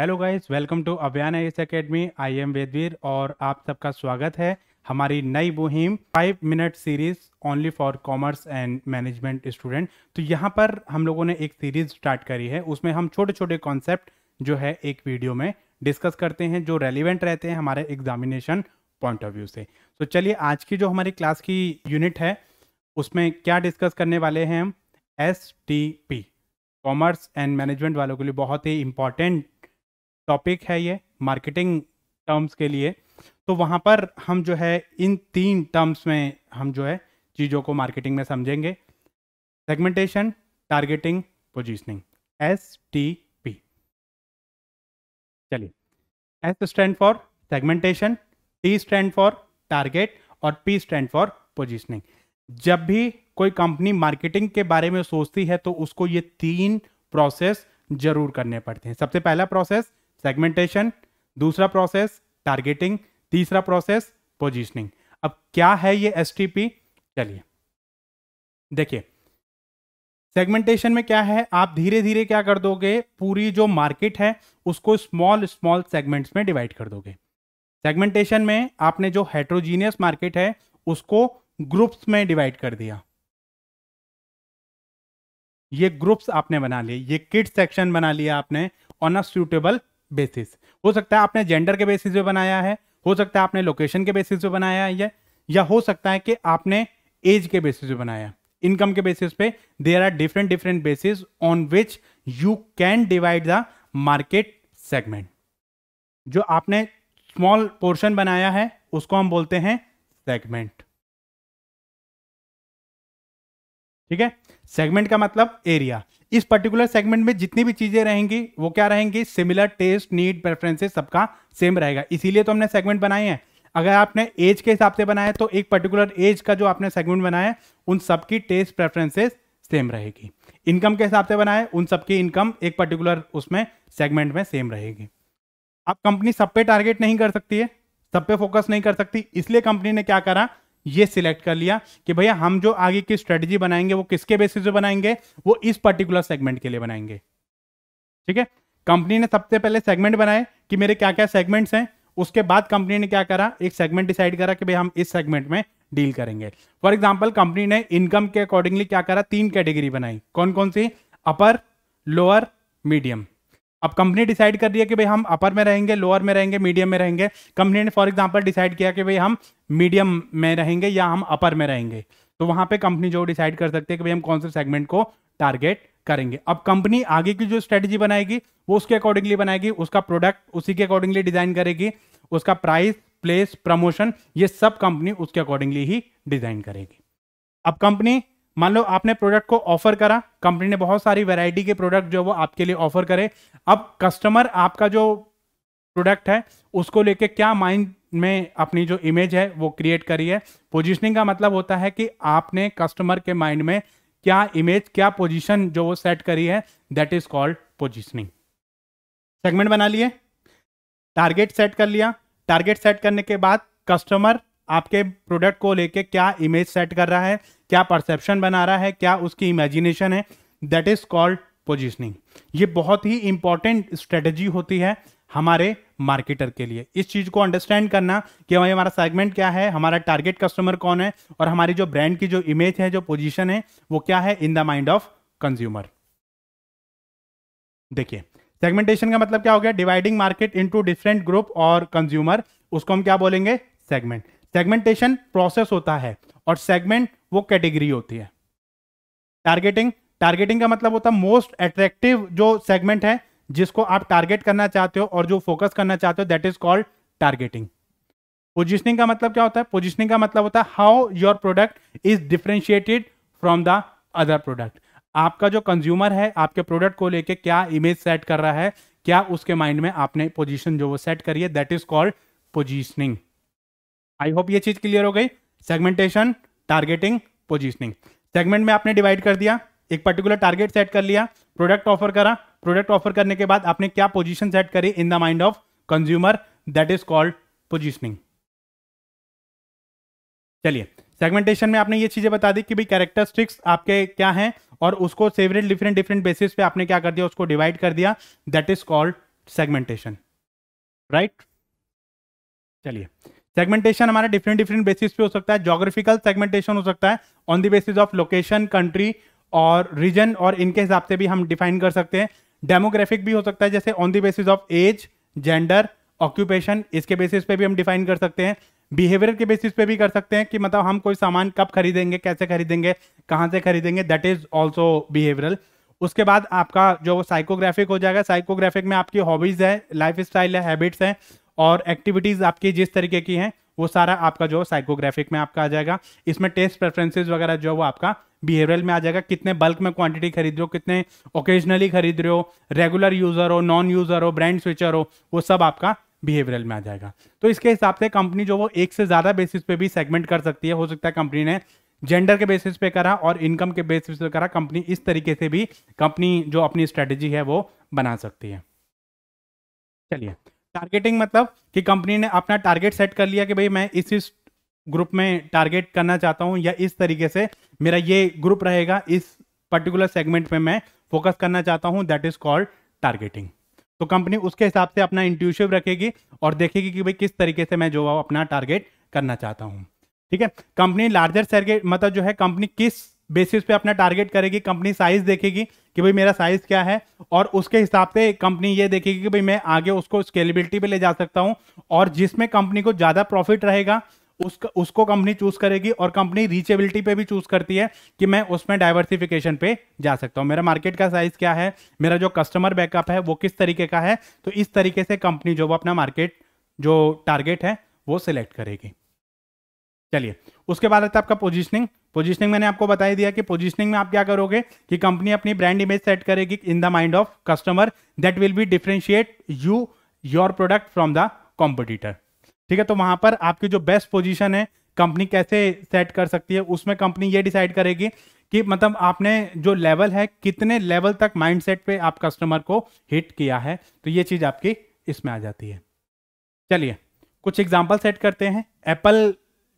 hello guys welcome to Abhiyan S academy I am Vedveer और आप सबका स्वागत है हमारी नई मुहिम five minute series only for commerce and management student तो यहाँ पर हम लोगों ने एक सीरीज स्टार्ट करी है उसमें हम छोटे छोटे कॉन्सेप्ट जो है एक वीडियो में डिस्कस करते हैं जो रेलिवेंट रहते हैं हमारे एग्जामिनेशन पॉइंट ऑफ व्यू से तो चलिए आज की जो हमारी क्लास की यूनिट है उसमें क्या डिस्कस करने वाले हैं हम एस कॉमर्स एंड मैनेजमेंट वालों के लिए बहुत ही इंपॉर्टेंट टॉपिक है ये मार्केटिंग टर्म्स के लिए तो वहाँ पर हम जो है इन तीन टर्म्स में हम जो है चीज़ों को मार्केटिंग में समझेंगे segmentation targeting positioning S T P चलिए S stand for segmentation T stand for target और पी स्टैंड फॉर पोजिशनिंग जब भी कोई कंपनी मार्केटिंग के बारे में सोचती है तो उसको ये तीन प्रोसेस जरूर करने पड़ते हैं सबसे पहला प्रोसेस सेगमेंटेशन दूसरा प्रोसेस टारगेटिंग तीसरा प्रोसेस पोजिशनिंग अब क्या है ये एस चलिए देखिए सेगमेंटेशन में क्या है आप धीरे धीरे क्या कर दोगे पूरी जो मार्केट है उसको स्मॉल स्मॉल सेगमेंट्स में डिवाइड कर दोगे सेगमेंटेशन में आपने जो हेट्रोजीनियस मार्केट है उसको ग्रुप्स में डिवाइड कर दिया ये ग्रुप्स आपने बना लिए ये किड सेक्शन बना लिया आपने ऑन अ सूटेबल बेसिस हो सकता है आपने जेंडर के बेसिस पे बनाया है हो सकता है आपने लोकेशन के बेसिस पे बनाया है या हो सकता है कि आपने एज के बेसिस पे बनाया इनकम के बेसिस पे there are different different basis on which you can divide the market segment जो आपने स्मॉल पोर्शन बनाया है उसको हम बोलते हैं सेगमेंट ठीक है सेगमेंट का मतलब एरिया इस पर्टिकुलर सेगमेंट में जितनी भी चीजें रहेंगी वो क्या रहेंगी सिमिलर टेस्ट नीड प्रेफरेंसेस सबका सेम रहेगा इसीलिए तो हमने सेगमेंट बनाए हैं अगर आपने एज के हिसाब से बनाया तो एक पर्टिकुलर एज का जो आपने सेगमेंट बनाया उन सबकी टेस्ट प्रेफरेंसेस सेम रहेगी इनकम के हिसाब से बनाए उन सबकी इनकम एक पर्टिकुलर उसमें सेगमेंट में सेम रहेगी आप कंपनी सब पे टारगेट नहीं कर सकती है सब पे फोकस नहीं कर सकती इसलिए कंपनी ने क्या करा ये सिलेक्ट कर लिया कि भैया हम जो आगे की स्ट्रेटेजी बनाएंगे वो किसके बेसिस पे बनाएंगे वो इस पर्टिकुलर सेगमेंट के लिए बनाएंगे ठीक है कंपनी ने सबसे पहले सेगमेंट बनाए कि मेरे क्या क्या सेगमेंट्स हैं उसके बाद कंपनी ने क्या करा एक सेगमेंट डिसाइड करा कि भाई हम इस सेगमेंट में डील करेंगे फॉर एग्जाम्पल कंपनी ने इनकम के अकॉर्डिंगली क्या करा तीन कैटेगरी बनाई कौन कौन सी अपर लोअर मीडियम अब कंपनी डिसाइड कर रही है कि भाई हम अपर में रहेंगे लोअर में रहेंगे मीडियम में रहेंगे कंपनी ने फॉर एग्जाम्पल डिसाइड किया कि भाई हम मीडियम में रहेंगे या हम अपर में रहेंगे तो वहां पे कंपनी जो डिसाइड कर सकते हैं कि भाई हम कौन से सेगमेंट को टारगेट करेंगे अब कंपनी आगे की जो स्ट्रेटेजी बनाएगी वो उसके अकॉर्डिंगली बनाएगी उसका प्रोडक्ट उसी के अकॉर्डिंगली डिजाइन करेगी उसका प्राइस प्लेस प्रमोशन ये सब कंपनी उसके अकॉर्डिंगली ही डिजाइन करेगी अब कंपनी मान लो आपने प्रोडक्ट को ऑफर करा कंपनी ने बहुत सारी वैरायटी के प्रोडक्ट जो वो आपके लिए ऑफर करे अब कस्टमर आपका जो प्रोडक्ट है उसको लेके क्या माइंड में अपनी जो इमेज है वो क्रिएट करी है पोजिशनिंग का मतलब होता है कि आपने कस्टमर के माइंड में क्या इमेज क्या पोजिशन जो वो सेट करी है that is called positioning segment बना लिए टारगेट सेट कर लिया टारगेट सेट करने के बाद कस्टमर आपके प्रोडक्ट को लेके क्या इमेज सेट कर रहा है क्या परसेप्शन बना रहा है क्या उसकी इमेजिनेशन है दैट इज कॉल्ड पोजिशनिंग ये बहुत ही इंपॉर्टेंट स्ट्रेटजी होती है हमारे मार्केटर के लिए इस चीज़ को अंडरस्टैंड करना कि हमारे हमारा सेगमेंट क्या है हमारा टारगेट कस्टमर कौन है और हमारी जो ब्रांड की जो इमेज है जो पोजीशन है वो क्या है in the mind of consumer देखिए सेगमेंटेशन का मतलब क्या हो गया dividing market into different group और कंज्यूमर उसको हम क्या बोलेंगे सेगमेंट सेगमेंटेशन प्रोसेस होता है और सेगमेंट वो कैटेगरी होती है टारगेटिंग टारगेटिंग का मतलब होता है मोस्ट अट्रैक्टिव जो सेगमेंट है जिसको आप टारगेट करना चाहते हो और जो फोकस करना चाहते हो that is called targeting positioning का मतलब क्या होता है पोजिशनिंग का मतलब होता है how your product is differentiated from the other product आपका जो कंज्यूमर है आपके प्रोडक्ट को लेके क्या इमेज सेट कर रहा है क्या उसके माइंड में आपने पोजीशन जो वो सेट करी है that is called positioning I hope ये चीज क्लियर हो गई सेगमेंटेशन टारगेटिंग पोजिशनिंग सेगमेंट में आपने डिवाइड कर दिया एक पर्टिकुलर टारगेट सेट कर लिया प्रोडक्ट ऑफर करा प्रोडक्ट ऑफर करने के बाद आपने क्या पोजीशन सेट करी in the mind of consumer that is called positioning चलिए सेगमेंटेशन में आपने ये चीजें बता दी कि भाई कैरेक्टरिस्टिक्स आपके क्या हैं और उसको सेवरेट डिफरेंट डिफरेंट बेसिस पे आपने क्या कर दिया उसको डिवाइड कर दिया that is called segmentation right चलिए सेगमेंटेशन हमारा डिफरेंट डिफरेंट बेसिस पे हो सकता है जोग्राफिकल सेगमेंटेशन हो सकता है on the basis of location country और रीजन और इनके हिसाब से भी हम डिफाइन कर सकते हैं डेमोग्राफिक भी हो सकता है जैसे on the basis of age gender occupation इसके बेसिस पे भी हम डिफाइन कर सकते हैं बिहेवियर के बेसिस पे भी कर सकते हैं कि मतलब हम कोई सामान कब खरीदेंगे कैसे खरीदेंगे कहाँ से खरीदेंगे दैट इज ऑल्सो बिहेवियरल उसके बाद आपका जो साइकोग्राफिक हो जाएगा साइकोग्राफिक में आपकी हॉबीज़ है लाइफ स्टाइल है हैबिट्स हैं और एक्टिविटीज आपकी जिस तरीके की हैं वो सारा आपका जो साइकोग्राफिक में आपका आ जाएगा इसमें टेस्ट प्रेफरेंसेज वगैरह जो है वो आपका बिहेवियल में आ जाएगा कितने बल्क में क्वांटिटी खरीद रहे हो कितने ओकेजनली खरीद रहे हो रेगुलर यूजर हो नॉन यूजर हो ब्रांड स्विचर हो वो सब आपका बिहेवियरल में आ जाएगा तो इसके हिसाब से कंपनी जो वो एक से ज़्यादा बेसिस पे भी सेगमेंट कर सकती है हो सकता है कंपनी ने जेंडर के बेसिस पे करा और इनकम के बेसिस पे करा कंपनी इस तरीके से भी कंपनी जो अपनी स्ट्रेटेजी है वो बना सकती है चलिए टारगेटिंग मतलब कि कंपनी ने अपना टारगेट सेट कर लिया कि भाई मैं इस इस ग्रुप में टारगेट करना चाहता हूँ या इस तरीके से मेरा ये ग्रुप रहेगा इस पर्टिकुलर सेगमेंट में मैं फोकस करना चाहता हूँ दैट इज कॉल्ड टारगेटिंग तो कंपनी उसके हिसाब से अपना इंट्यूशिव रखेगी और देखेगी कि भाई किस तरीके से मैं जो अपना टारगेट करना चाहता हूँ ठीक है कंपनी लार्जर सेगमेंट मतलब जो है कंपनी किस बेसिस पे अपना टारगेट करेगी कंपनी साइज देखेगी कि भाई मेरा साइज क्या है और उसके हिसाब से कंपनी ये देखेगी कि भाई मैं आगे उसको स्केलेबिलिटी पे ले जा सकता हूँ और जिसमें कंपनी को ज़्यादा प्रॉफिट रहेगा उसका उसको कंपनी चूज करेगी और कंपनी रीचेबिलिटी पे भी चूज करती है कि मैं उसमें डाइवर्सिफिकेशन पे जा सकता हूँ मेरा मार्केट का साइज क्या है मेरा जो कस्टमर बैकअप है वो किस तरीके का है तो इस तरीके से कंपनी जो वो अपना मार्केट जो टारगेट है वो सिलेक्ट करेगी चलिए उसके बाद आता है आपका पोजिशनिंग पोजीशनिंग मैंने आपको बताई दिया कि पोजीशनिंग में आप क्या करोगे कि कंपनी अपनी ब्रांड इमेज सेट करेगी in the mind of customer that will be differentiate you your product from the competitor ठीक है तो वहां पर आपकी जो बेस्ट पोजिशन है कंपनी कैसे सेट कर सकती है उसमें कंपनी ये डिसाइड करेगी कि मतलब आपने जो लेवल है कितने लेवल तक माइंडसेट पे आप कस्टमर को हिट किया है तो ये चीज़ आपकी इसमें आ जाती है चलिए कुछ एग्जाम्पल सेट करते हैं एप्पल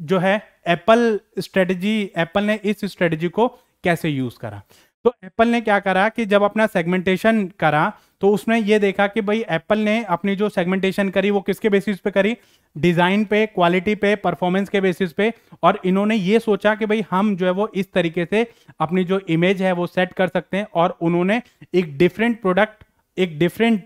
जो है एप्पल स्ट्रेटजी एप्पल ने इस स्ट्रेटजी को कैसे यूज करा तो एप्पल ने क्या करा कि जब अपना सेगमेंटेशन करा तो उसने ये देखा कि भाई एप्पल ने अपनी जो सेगमेंटेशन करी वो किसके बेसिस पे करी डिजाइन पे क्वालिटी पे परफॉर्मेंस के बेसिस पे और इन्होंने ये सोचा कि भाई हम जो है वो इस तरीके से अपनी जो इमेज है वो सेट कर सकते हैं और उन्होंने एक डिफरेंट प्रोडक्ट एक डिफरेंट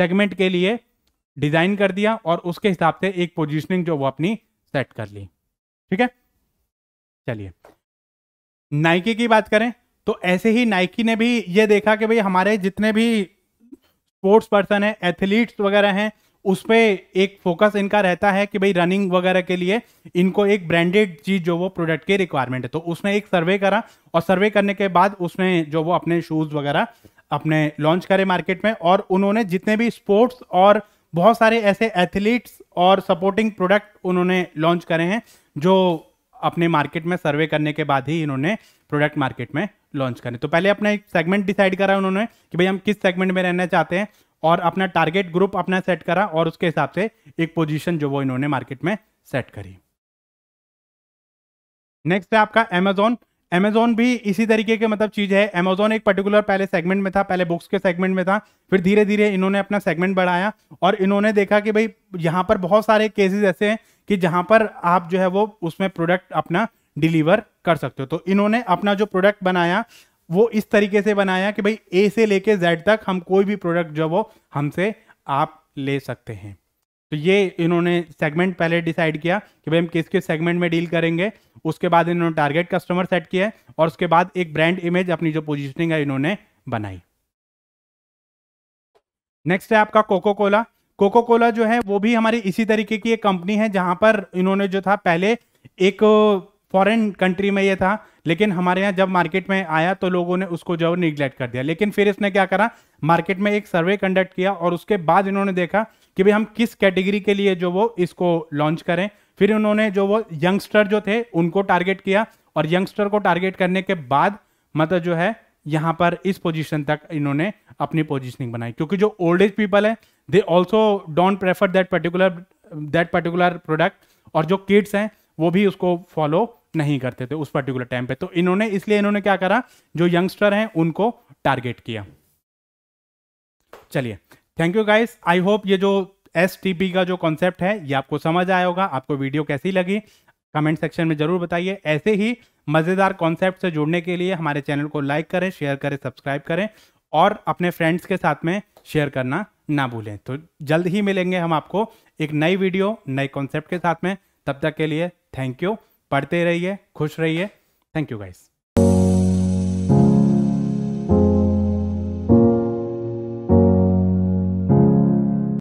सेगमेंट के लिए डिजाइन कर दिया और उसके हिसाब से एक पोजिशनिंग जो वो अपनी सेट कर ली ठीक है चलिए नाइकी की बात करें तो ऐसे ही नाइकी ने भी ये देखा कि भाई हमारे जितने भी स्पोर्ट्स पर्सन है एथलीट्स वगैरह हैं उस पर एक फोकस इनका रहता है कि भाई रनिंग वगैरह के लिए इनको एक ब्रांडेड चीज जो वो प्रोडक्ट की रिक्वायरमेंट है तो उसने एक सर्वे करा और सर्वे करने के बाद उसने जो वो अपने शूज वगैरह अपने लॉन्च करे मार्केट में और उन्होंने जितने भी स्पोर्ट्स और बहुत सारे ऐसे एथलीट्स और सपोर्टिंग प्रोडक्ट उन्होंने लॉन्च करे हैं जो अपने मार्केट में सर्वे करने के बाद ही इन्होंने प्रोडक्ट मार्केट में लॉन्च करें तो पहले अपना एक सेगमेंट डिसाइड करा उन्होंने कि भाई हम किस सेगमेंट में रहना चाहते हैं और अपना टारगेट ग्रुप अपना सेट करा और उसके हिसाब से एक पोजीशन जो वो इन्होंने मार्केट में सेट करी नेक्स्ट है आपका एमेजोन अमेजोन भी इसी तरीके के मतलब चीज है अमेजोन एक पर्टिकुलर पहले सेगमेंट में था पहले बुक्स के सेगमेंट में था फिर धीरे धीरे इन्होंने अपना सेगमेंट बढ़ाया और इन्होंने देखा कि भाई यहाँ पर बहुत सारे केसेस ऐसे हैं कि जहाँ पर आप जो है वो उसमें प्रोडक्ट अपना डिलीवर कर सकते हो तो इन्होंने अपना जो प्रोडक्ट बनाया वो इस तरीके से बनाया कि भाई ए से लेके जेड तक हम कोई भी प्रोडक्ट जो वो हमसे आप ले सकते हैं तो ये इन्होंने सेगमेंट पहले डिसाइड किया कि भाई हम किस किस सेगमेंट में डील करेंगे उसके बाद इन्होंने टारगेट कस्टमर सेट किया है और उसके बाद एक ब्रांड इमेज अपनी जो पोजिशनिंग है इन्होंने बनाई नेक्स्ट है आपका कोको कोला कोको कोला जो है वो भी हमारी इसी तरीके की एक कंपनी है जहां पर इन्होंने जो था पहले एक फॉरेन कंट्री में ये था लेकिन हमारे यहाँ जब मार्केट में आया तो लोगों ने उसको जो निग्लेक्ट कर दिया लेकिन फिर इसने क्या करा मार्केट में एक सर्वे कंडक्ट किया और उसके बाद इन्होंने देखा कि भाई हम किस कैटेगरी के लिए जो वो इसको लॉन्च करें फिर उन्होंने जो वो यंगस्टर जो थे उनको टारगेट किया और यंगस्टर को टारगेट करने के बाद मतलब जो है यहाँ पर इस पोजिशन तक इन्होंने अपनी पोजिशनिंग बनाई क्योंकि जो ओल्ड एज पीपल है they also don't prefer that particular that particular product और जो किड्स हैं वो भी उसको फॉलो नहीं करते थे उस पर्टिकुलर टाइम पे तो इन्होंने इसलिए इन्होंने क्या करा जो यंगस्टर हैं उनको टारगेट किया चलिए thank you guys I hope ये जो एस का जो कॉन्सेप्ट है ये आपको समझ आया होगा आपको वीडियो कैसी लगी कमेंट सेक्शन में जरूर बताइए ऐसे ही मज़ेदार कॉन्सेप्ट से जुड़ने के लिए हमारे चैनल को लाइक करें शेयर करें सब्सक्राइब करें और अपने फ्रेंड्स के साथ में शेयर करना ना भूलें तो जल्द ही मिलेंगे हम आपको एक नई वीडियो नए कॉन्सेप्ट के साथ में तब तक के लिए थैंक यू पढ़ते रहिए खुश रहिए थैंक यू गाइस